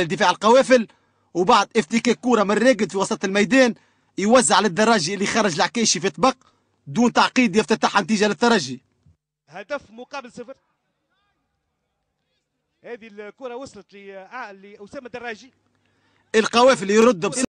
الدفاع القوافل وبعد افتكاك كرة من راقد في وسط الميدان يوزع للدراجي اللي خرج العكيشي في طبق دون تعقيد يفتتح نتيجة للترجي هدف مقابل صفر هذه الكرة وصلت لأسامة الدراجي القوافل يرد بصفر